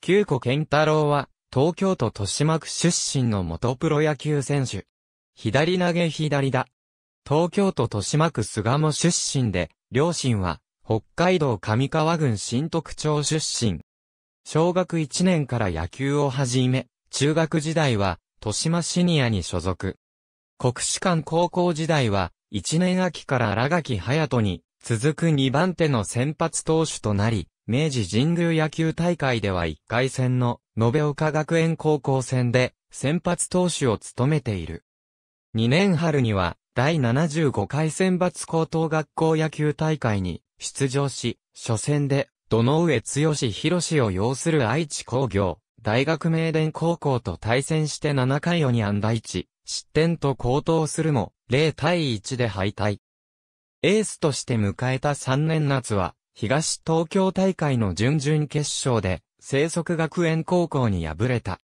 九子健太郎は、東京都豊島区出身の元プロ野球選手。左投げ左だ。東京都豊島区菅野出身で、両親は、北海道上川郡新徳町出身。小学1年から野球を始め、中学時代は、豊島シニアに所属。国士館高校時代は、1年秋から荒垣隼人に、続く2番手の先発投手となり、明治神宮野球大会では1回戦の延岡学園高校戦で先発投手を務めている。2年春には第75回選抜高等学校野球大会に出場し、初戦で土上剛博を擁する愛知工業、大学名電高校と対戦して7回をに安打1、失点と高騰するも0対1で敗退。エースとして迎えた3年夏は、東東京大会の準々決勝で、生息学園高校に敗れた。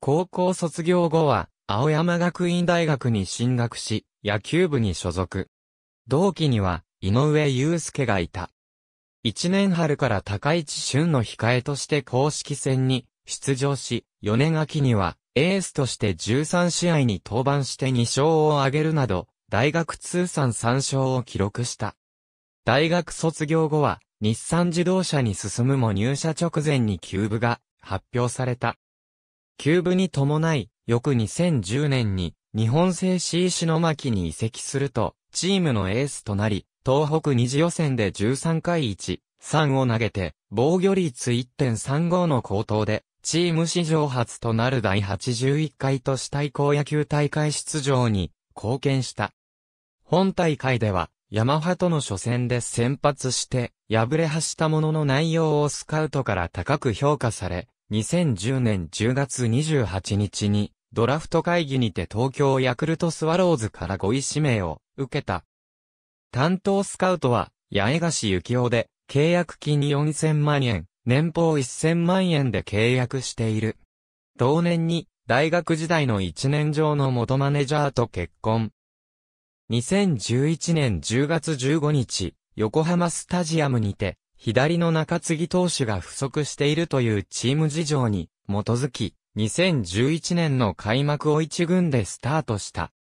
高校卒業後は、青山学院大学に進学し、野球部に所属。同期には、井上祐介がいた。一年春から高市俊の控えとして公式戦に出場し、4年秋には、エースとして13試合に登板して2勝を挙げるなど、大学通算3勝を記録した。大学卒業後は、日産自動車に進むも入社直前にキューブが発表された。キューブに伴い、翌2010年に日本製 C 篠巻に移籍すると、チームのエースとなり、東北二次予選で13回1、3を投げて、防御率1.35の高騰で、チーム史上初となる第81回都市対抗野球大会出場に貢献した。本大会では、ヤマハとの初戦で先発して、敗れはしたものの内容をスカウトから高く評価され、2010年10月28日に、ドラフト会議にて東京ヤクルトスワローズから5位指名を受けた。担当スカウトは、八重樫幸雄で、契約金4000万円、年俸1000万円で契約している。同年に、大学時代の1年上の元マネジャーと結婚。2011年10月15日、横浜スタジアムにて、左の中継ぎ投手が不足しているというチーム事情に基づき、2011年の開幕を一軍でスタートした。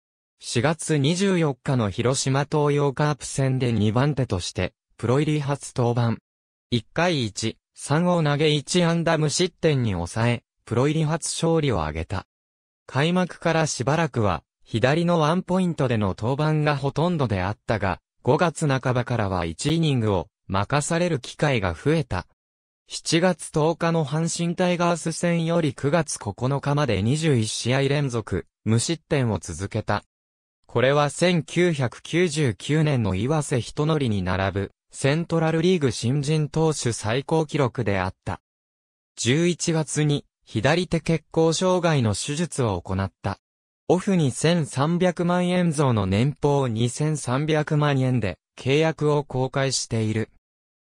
4月24日の広島東洋カープ戦で2番手として、プロ入り初登板。1回1、3を投げ1安打無失点に抑え、プロ入り初勝利を挙げた。開幕からしばらくは、左のワンポイントでの登板がほとんどであったが、5月半ばからは1イニングを任される機会が増えた。7月10日の阪神タイガース戦より9月9日まで21試合連続、無失点を続けた。これは1999年の岩瀬人則に並ぶ、セントラルリーグ新人投手最高記録であった。11月に、左手血行障害の手術を行った。オフに1300万円増の年俸2300万円で契約を公開している。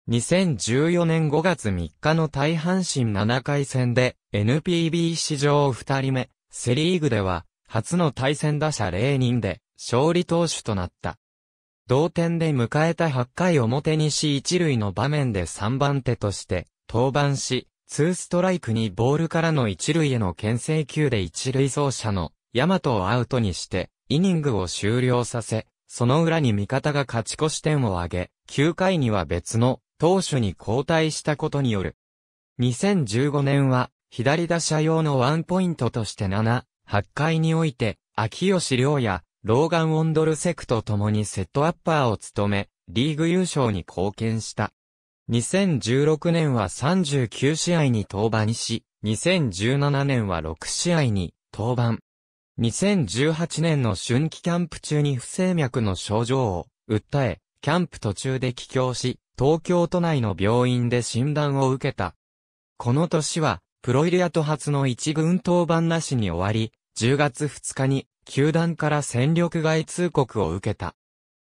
2014年5月3日の大阪神7回戦で NPB 史上2人目、セリーグでは初の対戦打者0人で勝利投手となった。同点で迎えた8回表西一塁の場面で3番手として登板し、2ストライクにボールからの一塁への牽制球で一塁走者のヤマトをアウトにして、イニングを終了させ、その裏に味方が勝ち越し点を挙げ、9回には別の投手に交代したことによる。2015年は、左打者用のワンポイントとして7、8回において、秋吉良や、ローガン・オンドルセクと共にセットアッパーを務め、リーグ優勝に貢献した。2016年は39試合に登板し、2017年は6試合に登板。2018年の春季キャンプ中に不整脈の症状を訴え、キャンプ途中で帰郷し、東京都内の病院で診断を受けた。この年は、プロイリア後初の一軍登板なしに終わり、10月2日に、球団から戦力外通告を受けた。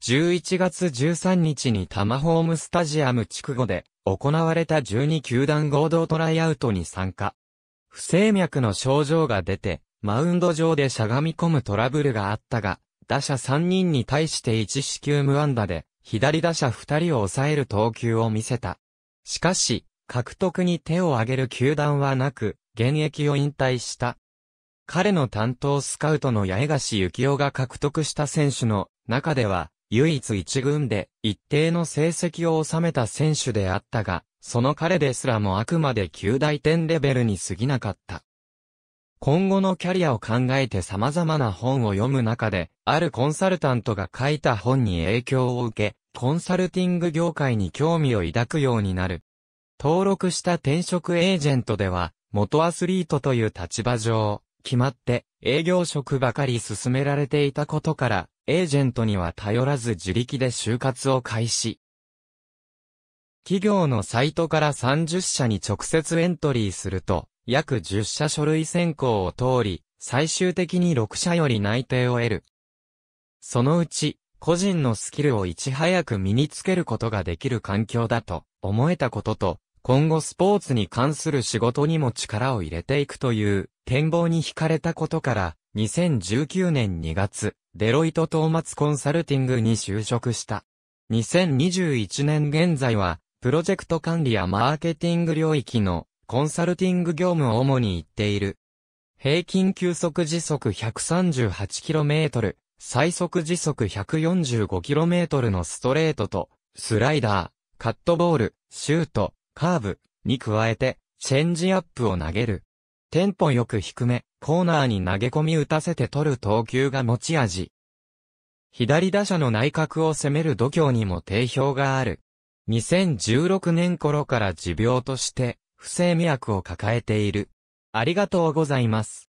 11月13日にタマホームスタジアム地区後で行われた12球団合同トライアウトに参加。不整脈の症状が出て、マウンド上でしゃがみ込むトラブルがあったが、打者3人に対して1四球無安打で、左打者2人を抑える投球を見せた。しかし、獲得に手を挙げる球団はなく、現役を引退した。彼の担当スカウトの八重樫幸雄が獲得した選手の中では、唯一一軍で一定の成績を収めた選手であったが、その彼ですらもあくまで球大点レベルに過ぎなかった。今後のキャリアを考えて様々な本を読む中で、あるコンサルタントが書いた本に影響を受け、コンサルティング業界に興味を抱くようになる。登録した転職エージェントでは、元アスリートという立場上、決まって営業職ばかり進められていたことから、エージェントには頼らず自力で就活を開始。企業のサイトから30社に直接エントリーすると、約10社書類選考を通り、最終的に6社より内定を得る。そのうち、個人のスキルをいち早く身につけることができる環境だと思えたことと、今後スポーツに関する仕事にも力を入れていくという展望に惹かれたことから、2019年2月、デロイトトーマツコンサルティングに就職した。2021年現在は、プロジェクト管理やマーケティング領域のコンサルティング業務を主に行っている。平均急速時速 138km、最速時速 145km のストレートと、スライダー、カットボール、シュート、カーブに加えて、チェンジアップを投げる。テンポよく低め、コーナーに投げ込み打たせて取る投球が持ち味。左打者の内角を攻める度胸にも定評がある。2016年頃から持病として、不正迷惑を抱えている。ありがとうございます。